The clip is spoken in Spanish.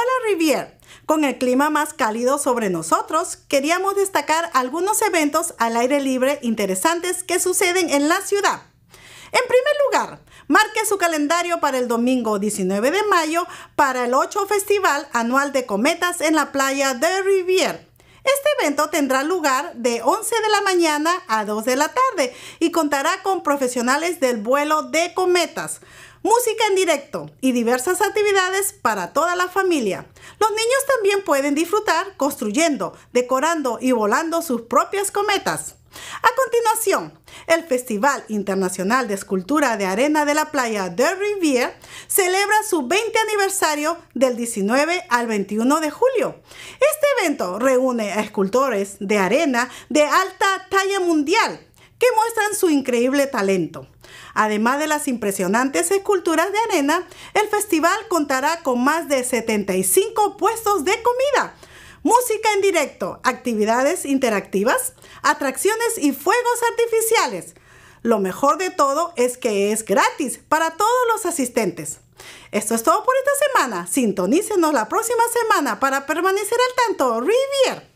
Hola Riviera. Con el clima más cálido sobre nosotros, queríamos destacar algunos eventos al aire libre interesantes que suceden en la ciudad. En primer lugar, marque su calendario para el domingo 19 de mayo para el 8 Festival Anual de Cometas en la playa de Rivier. Este evento tendrá lugar de 11 de la mañana a 2 de la tarde y contará con profesionales del vuelo de cometas música en directo y diversas actividades para toda la familia. Los niños también pueden disfrutar construyendo, decorando y volando sus propias cometas. A continuación, el Festival Internacional de Escultura de Arena de la Playa de Riviera celebra su 20 aniversario del 19 al 21 de julio. Este evento reúne a escultores de arena de alta talla mundial que muestran su increíble talento. Además de las impresionantes esculturas de arena, el festival contará con más de 75 puestos de comida música en directo, actividades interactivas, atracciones y fuegos artificiales. Lo mejor de todo es que es gratis para todos los asistentes. Esto es todo por esta semana. Sintonícenos la próxima semana para permanecer al tanto. Rivier.